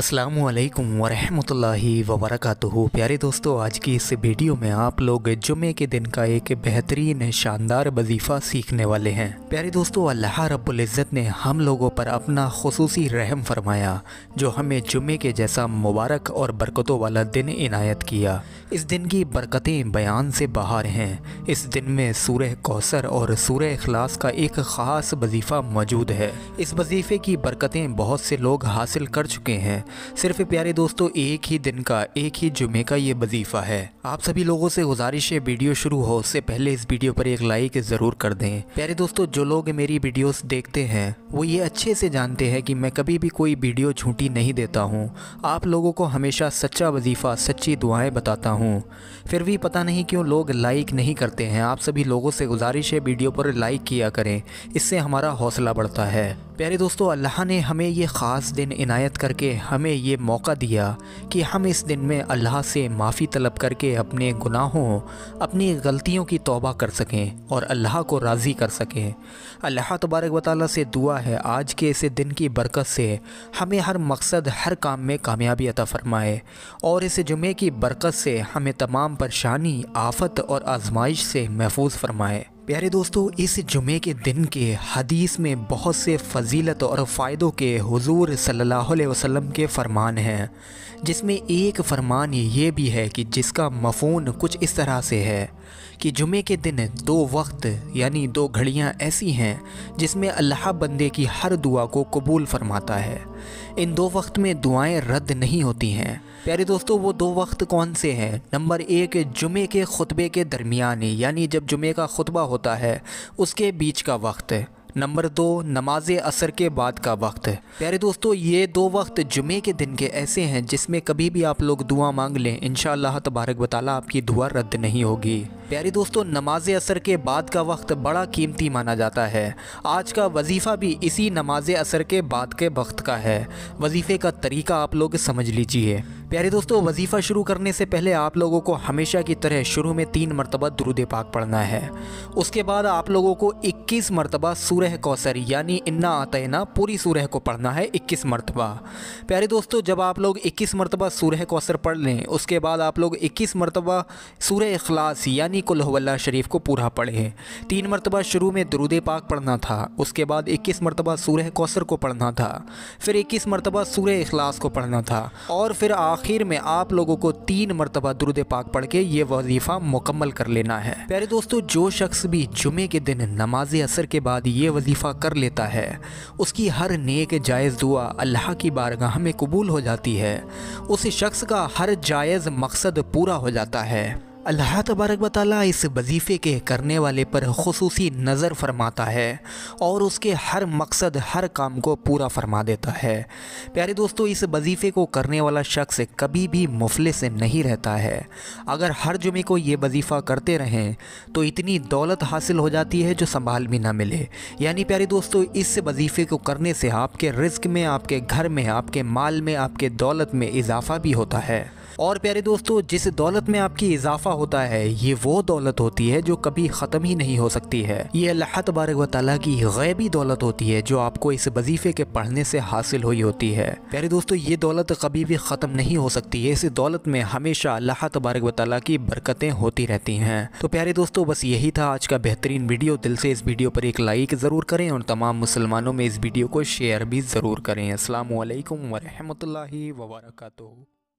असलम वरहमतुल्लाहि वबरकatuh प्यारे दोस्तों आज की इस वीडियो में आप लोग जुमे के दिन का एक बेहतरीन शानदार वजीफ़ा सीखने वाले हैं प्यारे दोस्तों अल्लाह रब्ज़त ने हम लोगों पर अपना खसूसी रहम फरमाया जो हमें जुमे के जैसा मुबारक और बरकतों वाला दिन इनायत किया इस दिन की बरकतें बयान से बाहर हैं इस दिन में सूर्य कौसर और सूर्य अखलास का एक ख़ास वजीफ़ा मौजूद है इस वजीफ़े की बरकतें बहुत से लोग हासिल कर चुके हैं सिर्फ प्यारे दोस्तों एक ही दिन का एक ही जुमे का ये वजीफ़ा है आप सभी लोगों से गुजारिश है वीडियो शुरू हो उससे पहले इस वीडियो पर एक लाइक ज़रूर कर दें प्यारे दोस्तों जो लोग मेरी वीडियोस देखते हैं वो ये अच्छे से जानते हैं कि मैं कभी भी कोई वीडियो झूठी नहीं देता हूँ आप लोगों को हमेशा सच्चा वजीफ़ा सच्ची दुआएं बताता हूँ फिर भी पता नहीं क्यों लोग लाइक नहीं करते हैं आप सभी लोगों से गुजारिश है वीडियो पर लाइक किया करें इससे हमारा हौसला बढ़ता है प्यारे दोस्तों अल्लाह ने हमें ये ख़ास दिन इनायत करके हमें ये मौका दिया कि हम इस दिन में अल्लाह से माफ़ी तलब करके अपने गुनाहों अपनी गलतियों की तौबा कर सकें और अल्लाह को राज़ी कर सकें अल्लाह तबारक वाली से दुआ है आज के इस दिन की बरकत से हमें हर मकसद हर काम में कामयाबी अता फ़रमाए और इस जुमे की बरकत से हमें तमाम परेशानी आफत और आजमाइश से महफूज फरमाए प्यारे दोस्तों इस जुमे के दिन के हदीस में बहुत से फजीलत और फ़ायदों के हुजूर सल्लल्लाहु अलैहि वसल्लम के फ़रमान हैं जिसमें एक फ़रमान ये भी है कि जिसका मफून कुछ इस तरह से है कि जुमे के दिन दो वक्त यानी दो घड़ियाँ ऐसी हैं जिसमें अल्लाह बंदे की हर दुआ को कबूल फरमाता है इन दो वक्त में दुआएं रद्द नहीं होती हैं प्यारे दोस्तों वो दो वक्त कौन से हैं नंबर एक जुमे के खुतबे के दरमियान यानी जब जुमे का खुतबा होता है उसके बीच का वक्त नंबर दो नमाज असर के बाद का वक्त प्यारे दोस्तों ये दो वक्त जुमे के दिन के ऐसे हैं जिसमें कभी भी आप लोग दुआ मांग लें इन तबारक बताला आपकी दुआ रद्द नहीं होगी प्यारे दोस्तों नमाज असर के बाद का वक्त बड़ा कीमती माना जाता है आज का वजीफ़ा भी इसी नमाज असर के बाद के वक्त का है वजीफ़े का तरीका आप लोग समझ लीजिए प्यारे दोस्तों वजीफ़ा शुरू करने से पहले आप लोगों को हमेशा की तरह शुरू में तीन मरतबा दरुद पाक पढ़ना है उसके बाद आप लोगों को 21 मरतबा सूरह कौसर यानी इन्ना आतना पूरी सूरह को पढ़ना है 21 मरतबा प्यारे दोस्तों जब आप लोग 21 मरतबा सूरह कौसर पढ़ लें उसके बाद आप लोग 21 मरतबा सूरह अखलास यानी कुल्हवल्ला शरीफ को पूरा पढ़े तीन मरतबा शुरू में दरुद पाक पढ़ना था उसके बाद इक्कीस मरतबा सूरह कौसर को पढ़ना था फिर इक्कीस मरतबा सूर्य अखलास को पढ़ना था और फिर आखिर में आप लोगों को तीन मरतबा दरुद पाक पढ़ के ये वजीफ़ा मुकम्मल कर लेना है प्यारे दोस्तों जो शख्स भी जुमे के दिन नमाज असर के बाद ये वजीफ़ा कर लेता है उसकी हर नेक जायज़ दुआ अल्लाह की बारगाह में कबूल हो जाती है उस शख्स का हर जायज़ मकसद पूरा हो जाता है अल्लाह तबारक वाली इस वजीफ़े के करने वाले पर खसूस नज़र फरमाता है और उसके हर मकसद हर काम को पूरा फरमा देता है प्यारे दोस्तों इस वजीफ़े को करने वाला शख्स कभी भी मुफले से नहीं रहता है अगर हर जुमे को ये वजीफ़ा करते रहें तो इतनी दौलत हासिल हो जाती है जो संभाल भी ना मिले यानी प्यारे दोस्तों इस वजीफ़े को करने से आपके रिस्क में आपके घर में आपके माल में आपके दौलत में इजाफ़ा भी होता है और प्यारे दोस्तों जिस दौलत में आपकी इजाफ़ा मुनाफा होता है ये वो दौलत होती है जो कभी ख़त्म ही नहीं हो सकती है ये अल्लाह तबारक वाली की गैबी दौलत होती है जो आपको इस वजीफ़े के पढ़ने से हासिल हुई होती है प्यारे दोस्तों ये दौलत कभी भी ख़त्म नहीं हो सकती है इस दौलत में हमेशा अल्लाह तबारक वाली की बरकतें होती रहती हैं तो प्यारे दोस्तों बस यही था आज का बेहतरीन वीडियो दिल से इस वीडियो पर एक लाइक ज़रूर करें और तमाम मुसलमानों में इस वीडियो को शेयर भी ज़रूर करें असल वरहमल वर्का